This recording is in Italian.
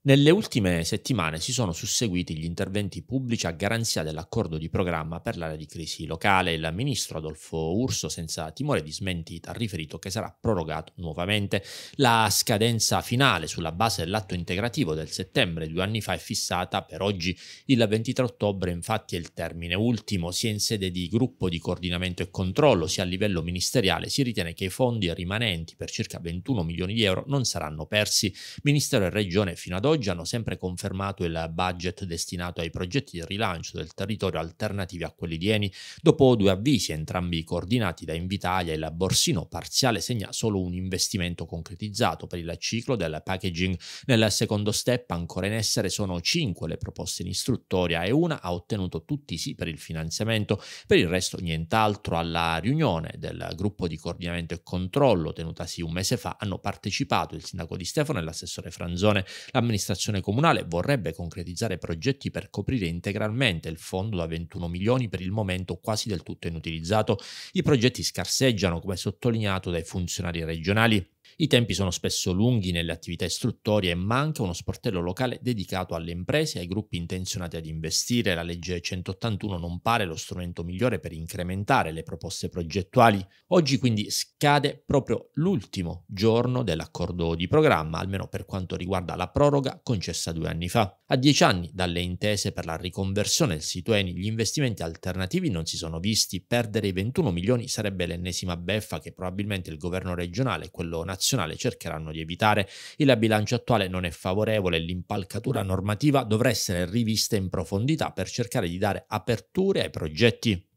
Nelle ultime settimane si sono susseguiti gli interventi pubblici a garanzia dell'accordo di programma per l'area di crisi locale. Il ministro Adolfo Urso, senza timore di smentita, ha riferito che sarà prorogato nuovamente la scadenza finale sulla base dell'atto integrativo del settembre due anni fa è fissata per oggi il 23 ottobre, infatti è il termine ultimo, sia in sede di gruppo di coordinamento e controllo sia a livello ministeriale si ritiene che i fondi rimanenti per circa 21 milioni di euro non saranno persi. Ministero e Regione fino ad oggi oggi hanno sempre confermato il budget destinato ai progetti di rilancio del territorio alternativi a quelli di Eni, dopo due avvisi entrambi coordinati da Invitalia il borsino parziale segna solo un investimento concretizzato per il ciclo del packaging. Nel secondo step ancora in essere sono cinque le proposte in istruttoria e una ha ottenuto tutti i sì per il finanziamento, per il resto nient'altro. Alla riunione del gruppo di coordinamento e controllo tenutasi un mese fa hanno partecipato il sindaco di Stefano e l'assessore Franzone, l'amministrazione l'amministrazione comunale vorrebbe concretizzare progetti per coprire integralmente il fondo da 21 milioni per il momento quasi del tutto inutilizzato. I progetti scarseggiano, come sottolineato dai funzionari regionali. I tempi sono spesso lunghi nelle attività istruttorie e manca uno sportello locale dedicato alle imprese e ai gruppi intenzionati ad investire. La legge 181 non pare lo strumento migliore per incrementare le proposte progettuali. Oggi quindi scade proprio l'ultimo giorno dell'accordo di programma, almeno per quanto riguarda la proroga concessa due anni fa. A dieci anni dalle intese per la riconversione del sito Eni, gli investimenti alternativi non si sono visti. Perdere i 21 milioni sarebbe l'ennesima beffa che probabilmente il governo regionale e quello nazionale nazionale cercheranno di evitare. Il bilancio attuale non è favorevole e l'impalcatura normativa dovrà essere rivista in profondità per cercare di dare aperture ai progetti.